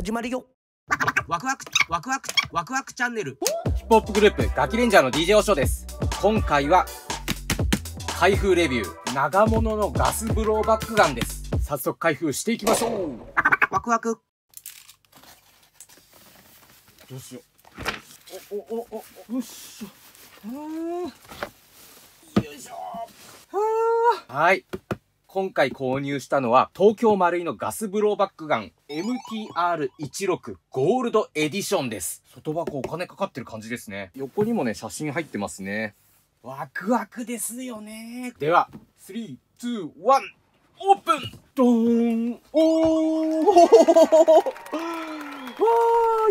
始まるよワクワクワクワクワクワクチャンネルヒップホップグループガキレンジャーの DJ おしょです今回は開封レビュー長物のガスブローバックガンです早速開封していきましょうワクワクどうしようおおおおよっしょよいしょはい今回購入したのは、東京丸井のガスブローバックガン MTR16 ゴールドエディションです。外箱お金かかってる感じですね。横にもね、写真入ってますね。ワクワクですよね。では、3、2、1、オープンドーンおーわ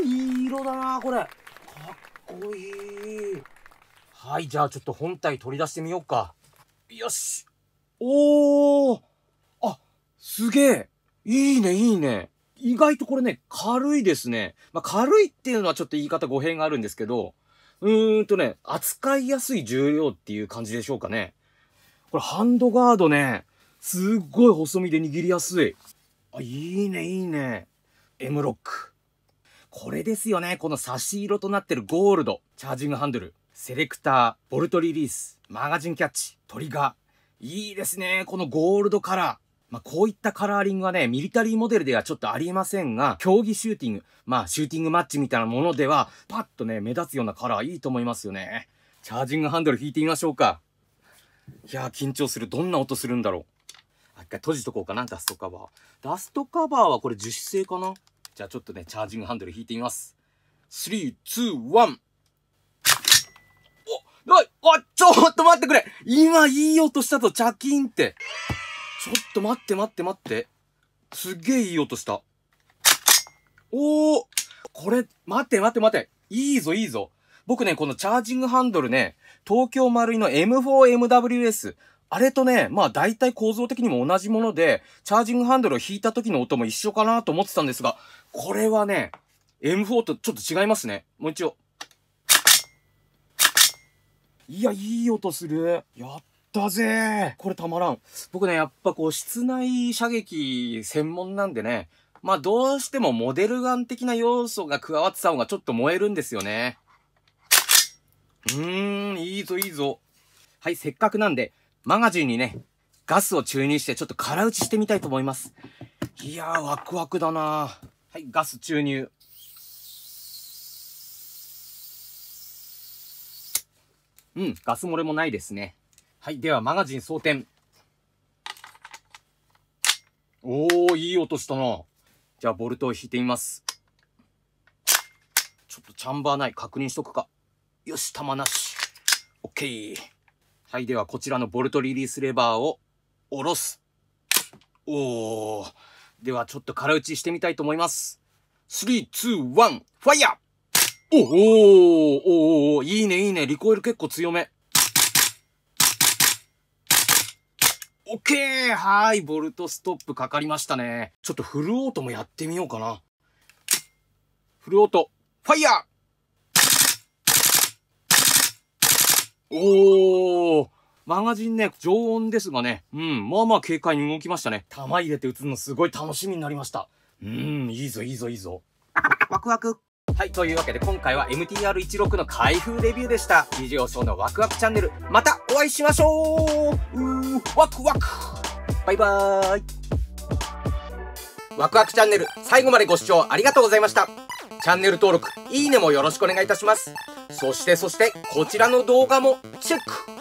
ーいい色だなこれ。かっこいい。はい、じゃあちょっと本体取り出してみようか。よし。おーあ、すげえいいね、いいね。意外とこれね、軽いですね。まあ、軽いっていうのはちょっと言い方語弊があるんですけど、うーんとね、扱いやすい重量っていう感じでしょうかね。これハンドガードね、すっごい細身で握りやすい。あ、いいね、いいね。M ロック。これですよね。この差し色となってるゴールド。チャージングハンドル。セレクター、ボルトリリース、マガジンキャッチ、トリガー。いいですね。このゴールドカラー。まあ、こういったカラーリングはね、ミリタリーモデルではちょっとありませんが、競技シューティング、まあ、シューティングマッチみたいなものでは、パッとね、目立つようなカラーいいと思いますよね。チャージングハンドル引いてみましょうか。いやー、緊張する。どんな音するんだろう。一回閉じとこうかな、ダストカバー。ダストカバーはこれ樹脂製かなじゃあちょっとね、チャージングハンドル引いてみます。3、2、1! 今いい音したぞ、チャキンって。ちょっと待って待って待って。すげえいい音した。おーこれ、待って待って待って。いいぞいいぞ。僕ね、このチャージングハンドルね、東京丸いの M4MWS。あれとね、まあ大体構造的にも同じもので、チャージングハンドルを引いた時の音も一緒かなと思ってたんですが、これはね、M4 とちょっと違いますね。もう一度。いや、いい音する。やったぜこれたまらん。僕ね、やっぱこう、室内射撃専門なんでね、まあどうしてもモデルガン的な要素が加わってた方がちょっと燃えるんですよね。うーん、いいぞいいぞ。はい、せっかくなんで、マガジンにね、ガスを注入してちょっと空打ちしてみたいと思います。いやー、ワクワクだなはい、ガス注入。うん、ガス漏れもないですね。はい、ではマガジン装填。おー、いい音したな。じゃあ、ボルトを引いてみます。ちょっとチャンバー内確認しとくか。よし、玉なし。オッケー。はい、ではこちらのボルトリリースレバーを下ろす。おー。では、ちょっと空打ちしてみたいと思います。3、2、1、ファイヤーおおおおいいね、いいね。リコイル結構強め。オッケーはい、ボルトストップかかりましたね。ちょっとフルオートもやってみようかな。フルオート、ファイヤーおーマガジンね、常温ですがね、うん、まあまあ軽快に動きましたね。弾入れて撃つのすごい楽しみになりました。うん、いいぞいいぞいいぞ。ワクワク。はい、というわけで今回は MTR16 の開封レビューでした。二次王将のワクワクチャンネル、またお会いしましょううーワクワクバイバーイワクワクチャンネル、最後までご視聴ありがとうございました。チャンネル登録、いいねもよろしくお願いいたします。そしてそして、こちらの動画もチェック